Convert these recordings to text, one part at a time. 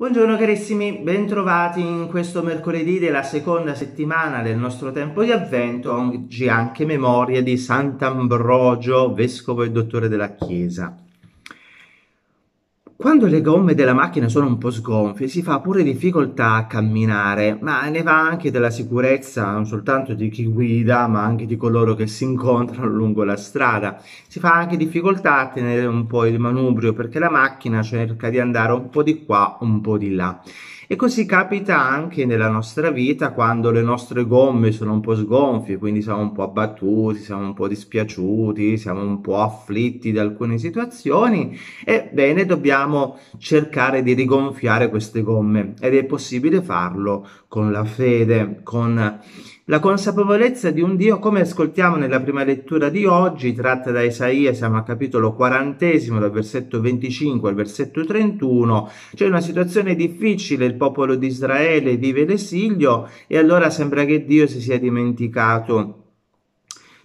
Buongiorno carissimi, bentrovati in questo mercoledì della seconda settimana del nostro tempo di avvento, oggi anche memoria di Sant'Ambrogio, vescovo e dottore della Chiesa. Quando le gomme della macchina sono un po' sgonfie si fa pure difficoltà a camminare, ma ne va anche della sicurezza non soltanto di chi guida, ma anche di coloro che si incontrano lungo la strada. Si fa anche difficoltà a tenere un po' il manubrio perché la macchina cerca di andare un po' di qua, un po' di là. E così capita anche nella nostra vita quando le nostre gomme sono un po' sgonfie, quindi siamo un po' abbattuti, siamo un po' dispiaciuti, siamo un po' afflitti da alcune situazioni. Ebbene, dobbiamo cercare di rigonfiare queste gomme ed è possibile farlo con la fede, con la consapevolezza di un Dio, come ascoltiamo nella prima lettura di oggi, tratta da Isaia, siamo al capitolo quarantesimo, dal versetto 25 al versetto 31, c'è una situazione difficile, il popolo di Israele vive l'esilio e allora sembra che Dio si sia dimenticato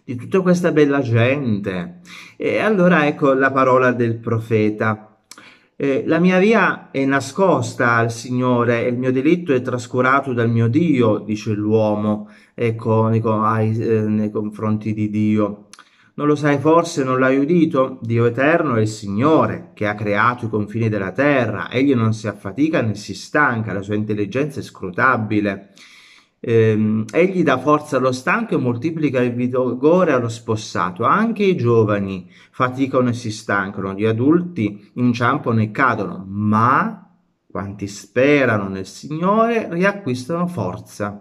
di tutta questa bella gente. E allora ecco la parola del profeta. Eh, la mia via è nascosta al Signore e il mio delitto è trascurato dal mio Dio, dice l'uomo ecco, nei, eh, nei confronti di Dio. Non lo sai forse, non l'hai udito? Dio eterno è il Signore che ha creato i confini della terra. Egli non si affatica né si stanca, la sua intelligenza è scrutabile. Ehm, egli dà forza allo stanco e moltiplica il vigore allo spossato. Anche i giovani faticano e si stancano, gli adulti inciampano e cadono, ma quanti sperano nel Signore riacquistano forza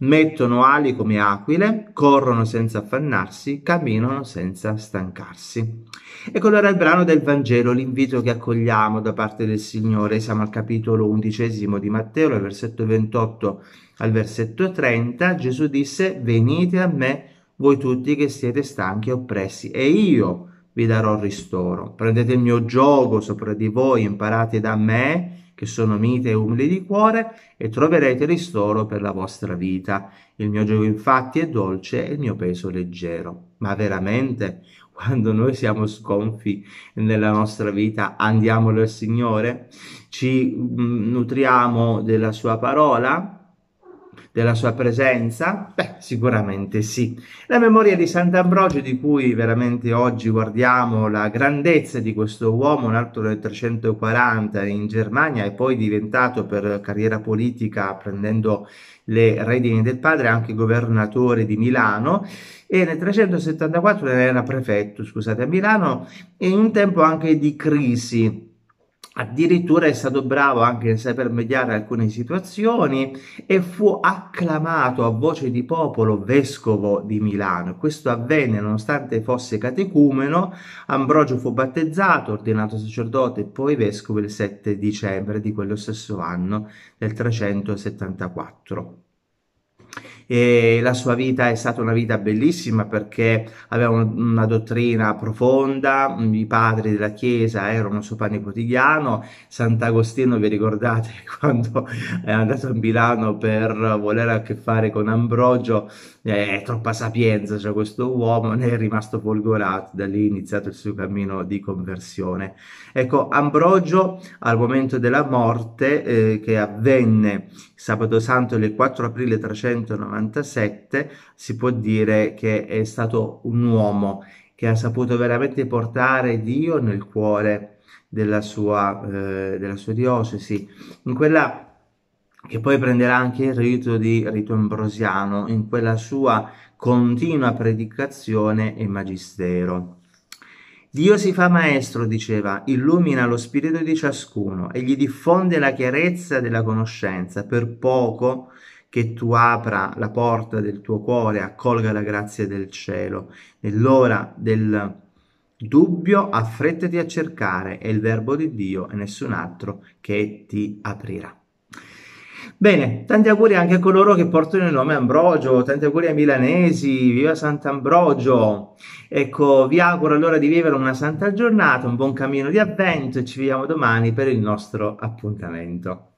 mettono ali come aquile, corrono senza affannarsi, camminano senza stancarsi. Ecco allora il brano del Vangelo, l'invito che accogliamo da parte del Signore. Siamo al capitolo undicesimo di Matteo, dal versetto 28 al versetto 30. Gesù disse, venite a me voi tutti che siete stanchi e oppressi, e io vi darò ristoro. Prendete il mio gioco sopra di voi, imparate da me che sono mite e umili di cuore, e troverete ristoro per la vostra vita. Il mio gioco infatti è dolce e il mio peso leggero. Ma veramente, quando noi siamo sconfi nella nostra vita, andiamolo al Signore? Ci mm, nutriamo della Sua parola? della sua presenza? Beh, sicuramente sì. La memoria di Sant'Ambrogio, di cui veramente oggi guardiamo la grandezza di questo uomo, nato nel 340 in Germania e poi diventato per carriera politica, prendendo le redini del padre, anche governatore di Milano, e nel 374 era prefetto, scusate, a Milano, e in un tempo anche di crisi Addirittura è stato bravo anche nel saper mediare alcune situazioni e fu acclamato a voce di popolo vescovo di Milano. Questo avvenne nonostante fosse catecumeno. Ambrogio fu battezzato, ordinato sacerdote e poi vescovo il 7 dicembre di quello stesso anno del 374. E la sua vita è stata una vita bellissima perché aveva una, una dottrina profonda, mm, i padri della Chiesa erano suo pane quotidiano, Sant'Agostino vi ricordate quando è andato a Milano per voler a che fare con Ambrogio, eh, è troppa sapienza, cioè questo uomo ne è rimasto folgorato, da lì è iniziato il suo cammino di conversione. Ecco, Ambrogio al momento della morte eh, che avvenne sabato santo il 4 aprile 390 97 si può dire che è stato un uomo che ha saputo veramente portare Dio nel cuore della sua, eh, della sua diocesi, in quella che poi prenderà anche il rito di rito ambrosiano, in quella sua continua predicazione e magistero. Dio si fa maestro, diceva, illumina lo spirito di ciascuno e gli diffonde la chiarezza della conoscenza, per poco che tu apra la porta del tuo cuore, accolga la grazia del cielo. Nell'ora del dubbio affrettati a cercare, è il verbo di Dio e nessun altro che ti aprirà. Bene, tanti auguri anche a coloro che portano il nome Ambrogio, tanti auguri ai milanesi, viva Sant'Ambrogio. Ecco, vi auguro allora di vivere una santa giornata, un buon cammino di avvento e ci vediamo domani per il nostro appuntamento.